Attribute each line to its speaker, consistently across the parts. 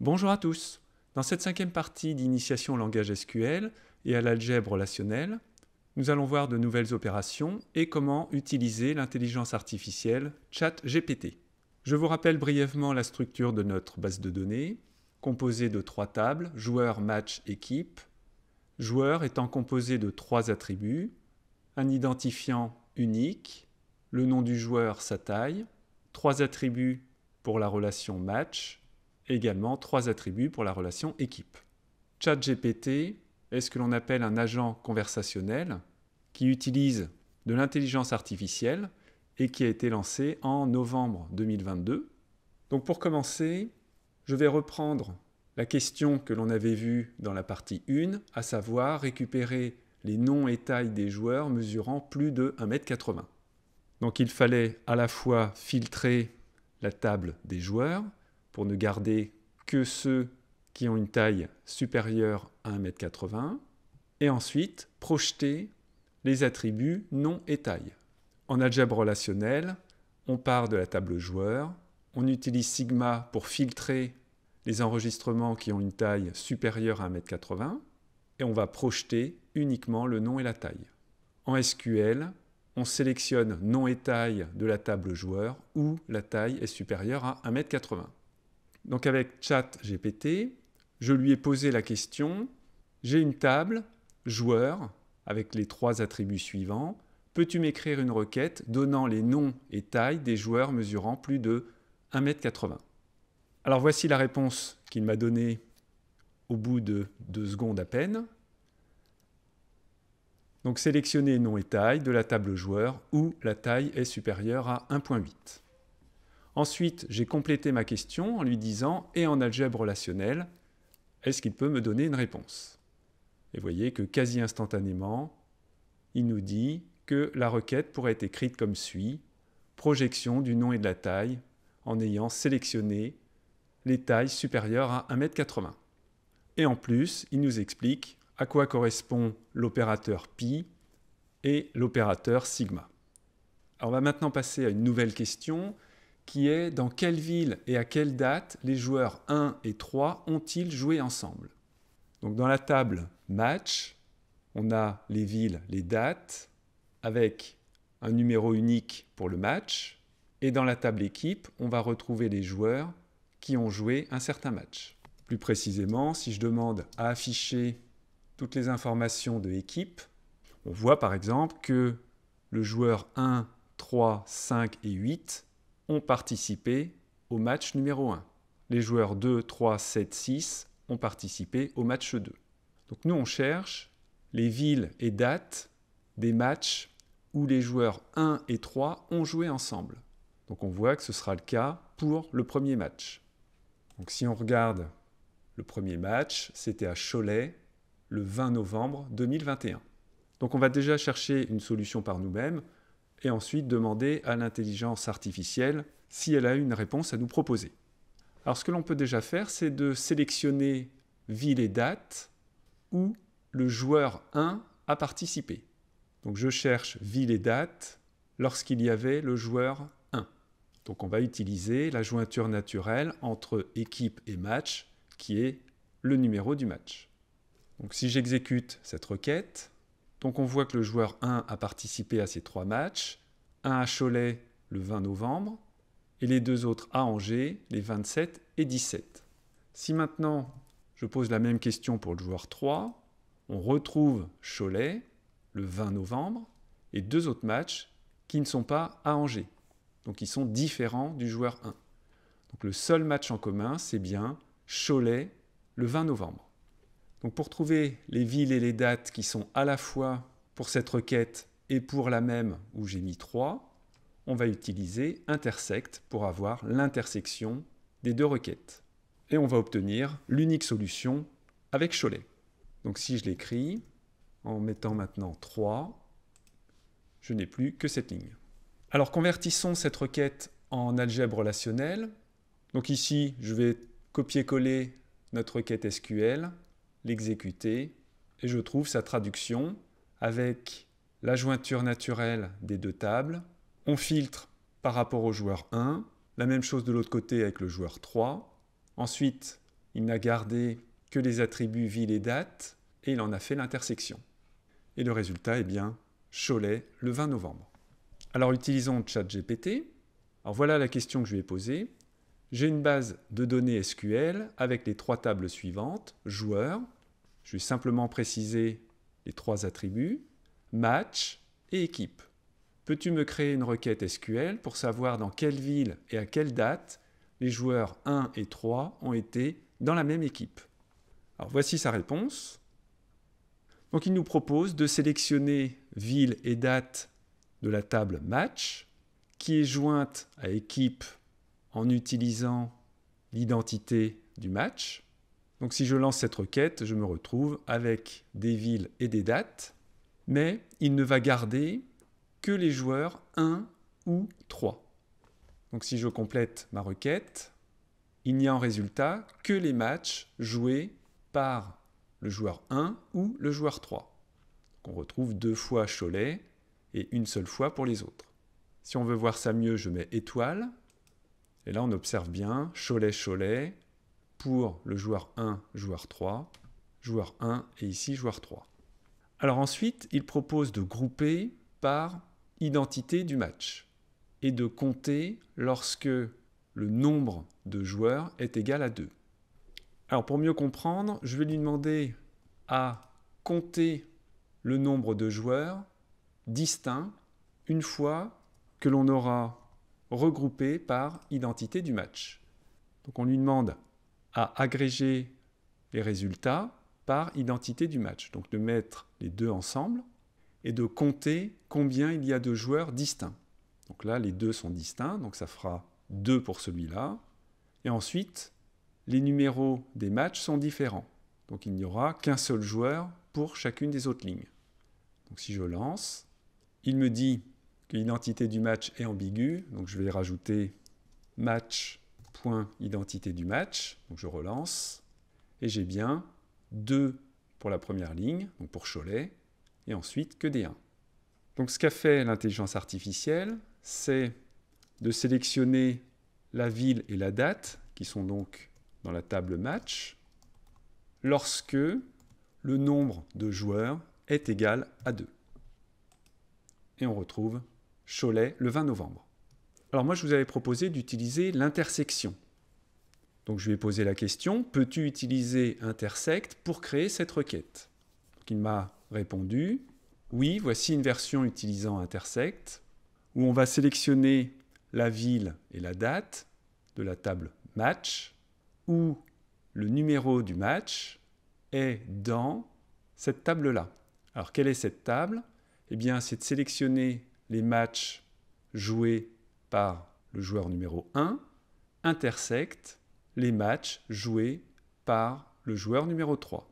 Speaker 1: Bonjour à tous. Dans cette cinquième partie d'initiation au langage SQL et à l'algèbre relationnelle, nous allons voir de nouvelles opérations et comment utiliser l'intelligence artificielle ChatGPT. Je vous rappelle brièvement la structure de notre base de données, composée de trois tables, joueur, match, équipe. Joueur étant composé de trois attributs, un identifiant unique, le nom du joueur, sa taille, trois attributs pour la relation match, également trois attributs pour la relation équipe. ChatGPT est ce que l'on appelle un agent conversationnel qui utilise de l'intelligence artificielle et qui a été lancé en novembre 2022. Donc pour commencer, je vais reprendre la question que l'on avait vue dans la partie 1, à savoir récupérer les noms et tailles des joueurs mesurant plus de 1m80. Donc il fallait à la fois filtrer la table des joueurs, pour ne garder que ceux qui ont une taille supérieure à 1m80, et ensuite projeter les attributs nom et taille. En algèbre relationnelle, on part de la table joueur, on utilise sigma pour filtrer les enregistrements qui ont une taille supérieure à 1m80, et on va projeter uniquement le nom et la taille. En SQL, on sélectionne nom et taille de la table joueur où la taille est supérieure à 1m80. Donc avec ChatGPT, je lui ai posé la question, j'ai une table, joueur, avec les trois attributs suivants, peux-tu m'écrire une requête donnant les noms et tailles des joueurs mesurant plus de 1m80 Alors voici la réponse qu'il m'a donnée au bout de deux secondes à peine. Donc sélectionnez nom et taille de la table joueur où la taille est supérieure à 1.8. Ensuite, j'ai complété ma question en lui disant et en algèbre relationnelle, est-ce qu'il peut me donner une réponse Et voyez que quasi instantanément, il nous dit que la requête pourrait être écrite comme suit projection du nom et de la taille en ayant sélectionné les tailles supérieures à 1m80. Et en plus, il nous explique à quoi correspond l'opérateur pi et l'opérateur sigma. Alors on va maintenant passer à une nouvelle question qui est dans quelle ville et à quelle date les joueurs 1 et 3 ont-ils joué ensemble. Donc dans la table match, on a les villes, les dates, avec un numéro unique pour le match, et dans la table équipe, on va retrouver les joueurs qui ont joué un certain match. Plus précisément, si je demande à afficher toutes les informations de équipe, on voit par exemple que le joueur 1, 3, 5 et 8 ont participé au match numéro 1. Les joueurs 2, 3, 7, 6 ont participé au match 2. Donc nous, on cherche les villes et dates des matchs où les joueurs 1 et 3 ont joué ensemble. Donc on voit que ce sera le cas pour le premier match. Donc si on regarde le premier match, c'était à Cholet le 20 novembre 2021. Donc on va déjà chercher une solution par nous-mêmes et ensuite demander à l'intelligence artificielle si elle a une réponse à nous proposer. Alors ce que l'on peut déjà faire, c'est de sélectionner ville et date où le joueur 1 a participé. Donc je cherche ville et date lorsqu'il y avait le joueur 1. Donc on va utiliser la jointure naturelle entre équipe et match qui est le numéro du match. Donc si j'exécute cette requête, donc on voit que le joueur 1 a participé à ces trois matchs, un à Cholet le 20 novembre, et les deux autres à Angers les 27 et 17. Si maintenant je pose la même question pour le joueur 3, on retrouve Cholet le 20 novembre et deux autres matchs qui ne sont pas à Angers, donc ils sont différents du joueur 1. Donc le seul match en commun, c'est bien Cholet le 20 novembre. Donc pour trouver les villes et les dates qui sont à la fois pour cette requête et pour la même où j'ai mis 3, on va utiliser intersect pour avoir l'intersection des deux requêtes. Et on va obtenir l'unique solution avec Cholet. Donc si je l'écris, en mettant maintenant 3, je n'ai plus que cette ligne. Alors convertissons cette requête en algèbre relationnelle. Donc ici, je vais copier-coller notre requête SQL l'exécuter, et je trouve sa traduction avec la jointure naturelle des deux tables. On filtre par rapport au joueur 1, la même chose de l'autre côté avec le joueur 3. Ensuite, il n'a gardé que les attributs ville et date, et il en a fait l'intersection. Et le résultat est eh bien Cholet le 20 novembre. Alors utilisons ChatGPT. Alors voilà la question que je lui ai posée. J'ai une base de données SQL avec les trois tables suivantes, Joueur, je vais simplement préciser les trois attributs, match et équipe. Peux-tu me créer une requête SQL pour savoir dans quelle ville et à quelle date les joueurs 1 et 3 ont été dans la même équipe voici sa réponse. Donc il nous propose de sélectionner ville et date de la table match qui est jointe à équipe en utilisant l'identité du match. Donc si je lance cette requête, je me retrouve avec des villes et des dates, mais il ne va garder que les joueurs 1 ou 3. Donc si je complète ma requête, il n'y a en résultat que les matchs joués par le joueur 1 ou le joueur 3. on retrouve deux fois Cholet et une seule fois pour les autres. Si on veut voir ça mieux, je mets étoile. Et là, on observe bien Cholet, Cholet, pour le joueur 1, joueur 3, joueur 1 et ici joueur 3. Alors ensuite, il propose de grouper par identité du match et de compter lorsque le nombre de joueurs est égal à 2. Alors pour mieux comprendre, je vais lui demander à compter le nombre de joueurs distincts une fois que l'on aura regroupé par identité du match. Donc on lui demande à agréger les résultats par identité du match. Donc de mettre les deux ensemble et de compter combien il y a de joueurs distincts. Donc là, les deux sont distincts, donc ça fera 2 pour celui-là. Et ensuite, les numéros des matchs sont différents. Donc il n'y aura qu'un seul joueur pour chacune des autres lignes. Donc si je lance, il me dit que l'identité du match est ambiguë, donc je vais rajouter match point identité du match, donc je relance, et j'ai bien 2 pour la première ligne, donc pour Cholet, et ensuite que des 1. Donc ce qu'a fait l'intelligence artificielle, c'est de sélectionner la ville et la date, qui sont donc dans la table match, lorsque le nombre de joueurs est égal à 2. Et on retrouve Cholet le 20 novembre. Alors moi, je vous avais proposé d'utiliser l'intersection. Donc je lui ai posé la question, peux-tu utiliser intersect pour créer cette requête Il m'a répondu, oui, voici une version utilisant intersect, où on va sélectionner la ville et la date de la table match, où le numéro du match est dans cette table-là. Alors quelle est cette table Eh bien, c'est de sélectionner les matchs joués par le joueur numéro 1 intersecte les matchs joués par le joueur numéro 3.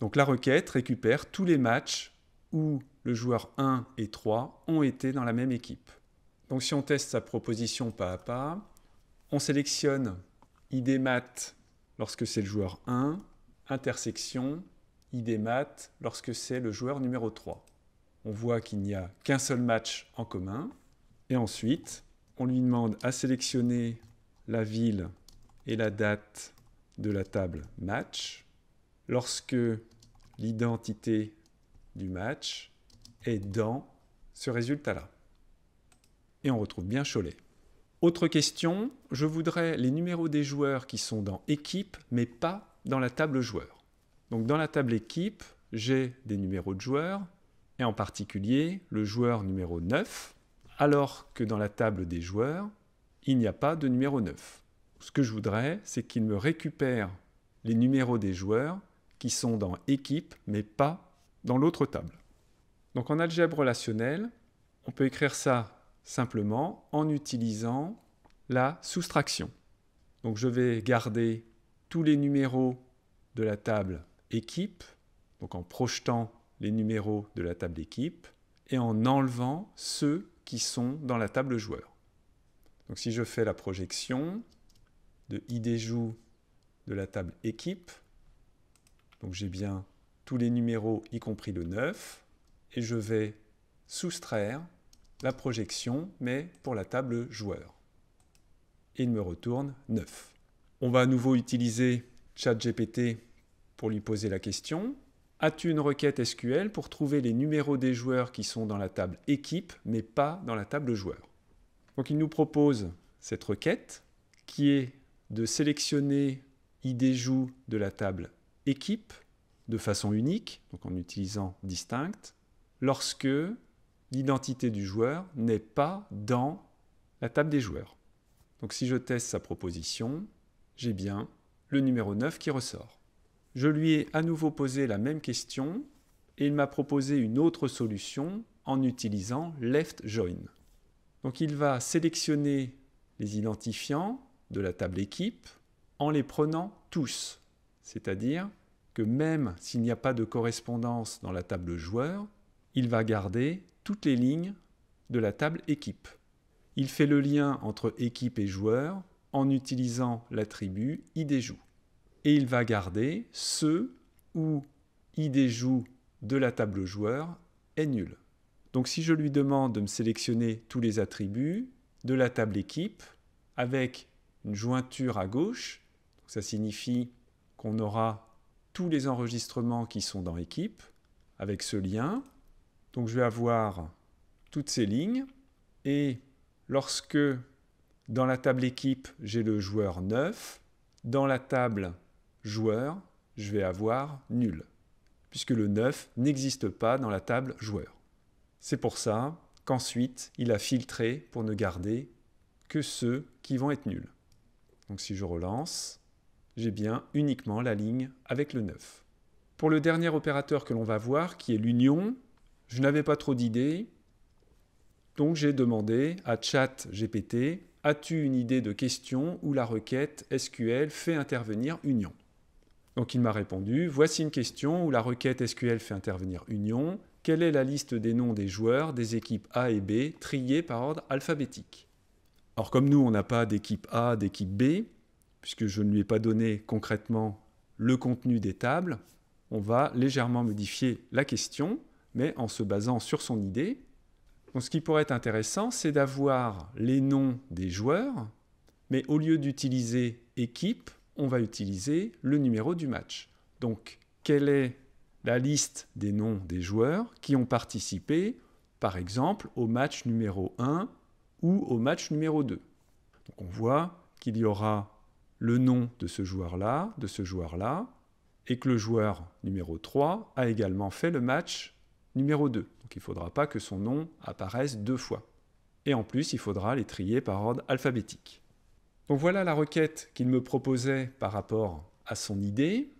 Speaker 1: Donc la requête récupère tous les matchs où le joueur 1 et 3 ont été dans la même équipe. Donc si on teste sa proposition pas à pas, on sélectionne idmat lorsque c'est le joueur 1, intersection idmat lorsque c'est le joueur numéro 3. On voit qu'il n'y a qu'un seul match en commun. Et ensuite, on lui demande à sélectionner la ville et la date de la table match lorsque l'identité du match est dans ce résultat-là. Et on retrouve bien Cholet. Autre question, je voudrais les numéros des joueurs qui sont dans équipe, mais pas dans la table joueur. Donc dans la table équipe, j'ai des numéros de joueurs, et en particulier le joueur numéro 9, alors que dans la table des joueurs, il n'y a pas de numéro 9. Ce que je voudrais, c'est qu'il me récupère les numéros des joueurs qui sont dans équipe, mais pas dans l'autre table. Donc en algèbre relationnelle, on peut écrire ça simplement en utilisant la soustraction. Donc je vais garder tous les numéros de la table équipe, donc en projetant les numéros de la table équipe, et en enlevant ceux qui sont dans la table joueur. Donc si je fais la projection de idjou de la table équipe, donc j'ai bien tous les numéros, y compris le 9, et je vais soustraire la projection, mais pour la table joueur. Et il me retourne 9. On va à nouveau utiliser ChatGPT pour lui poser la question as-tu une requête SQL pour trouver les numéros des joueurs qui sont dans la table équipe, mais pas dans la table joueur. Donc il nous propose cette requête qui est de sélectionner joue de la table équipe de façon unique, donc en utilisant distinct, lorsque l'identité du joueur n'est pas dans la table des joueurs. Donc si je teste sa proposition, j'ai bien le numéro 9 qui ressort. Je lui ai à nouveau posé la même question et il m'a proposé une autre solution en utilisant left join. Donc il va sélectionner les identifiants de la table équipe en les prenant tous. C'est-à-dire que même s'il n'y a pas de correspondance dans la table joueur, il va garder toutes les lignes de la table équipe. Il fait le lien entre équipe et joueur en utilisant l'attribut idJoue et il va garder ceux où il des de la table joueur est nul. Donc si je lui demande de me sélectionner tous les attributs de la table équipe avec une jointure à gauche, ça signifie qu'on aura tous les enregistrements qui sont dans équipe avec ce lien. Donc je vais avoir toutes ces lignes et lorsque dans la table équipe j'ai le joueur 9, dans la table joueur, je vais avoir nul, puisque le 9 n'existe pas dans la table joueur. C'est pour ça qu'ensuite, il a filtré pour ne garder que ceux qui vont être nuls. Donc si je relance, j'ai bien uniquement la ligne avec le 9. Pour le dernier opérateur que l'on va voir, qui est l'union, je n'avais pas trop d'idées, donc j'ai demandé à chat GPT, as-tu une idée de question où la requête SQL fait intervenir union donc il m'a répondu, voici une question où la requête SQL fait intervenir Union. Quelle est la liste des noms des joueurs des équipes A et B triées par ordre alphabétique Alors comme nous, on n'a pas d'équipe A, d'équipe B, puisque je ne lui ai pas donné concrètement le contenu des tables, on va légèrement modifier la question, mais en se basant sur son idée. Donc ce qui pourrait être intéressant, c'est d'avoir les noms des joueurs, mais au lieu d'utiliser équipe, on va utiliser le numéro du match. Donc, quelle est la liste des noms des joueurs qui ont participé, par exemple, au match numéro 1 ou au match numéro 2 on voit qu'il y aura le nom de ce joueur-là, de ce joueur-là, et que le joueur numéro 3 a également fait le match numéro 2. Donc il ne faudra pas que son nom apparaisse deux fois. Et en plus, il faudra les trier par ordre alphabétique. Donc voilà la requête qu'il me proposait par rapport à son idée.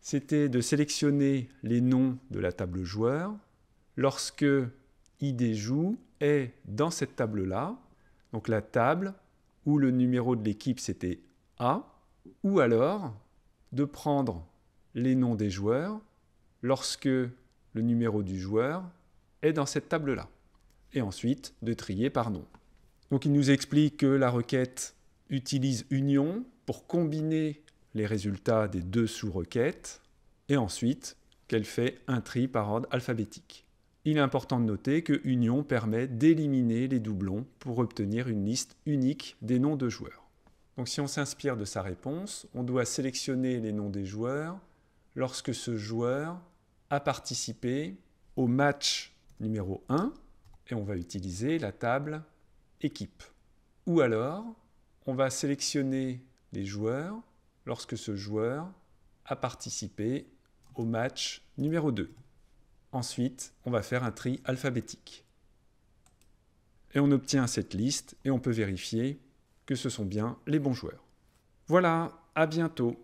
Speaker 1: C'était de sélectionner les noms de la table joueur lorsque id joue est dans cette table-là, donc la table où le numéro de l'équipe c'était A, ou alors de prendre les noms des joueurs lorsque le numéro du joueur est dans cette table-là, et ensuite de trier par nom. Donc il nous explique que la requête utilise Union pour combiner les résultats des deux sous-requêtes et ensuite qu'elle fait un tri par ordre alphabétique. Il est important de noter que Union permet d'éliminer les doublons pour obtenir une liste unique des noms de joueurs. Donc si on s'inspire de sa réponse, on doit sélectionner les noms des joueurs lorsque ce joueur a participé au match numéro 1 et on va utiliser la table équipe. Ou alors, on va sélectionner les joueurs lorsque ce joueur a participé au match numéro 2. Ensuite, on va faire un tri alphabétique. Et on obtient cette liste et on peut vérifier que ce sont bien les bons joueurs. Voilà, à bientôt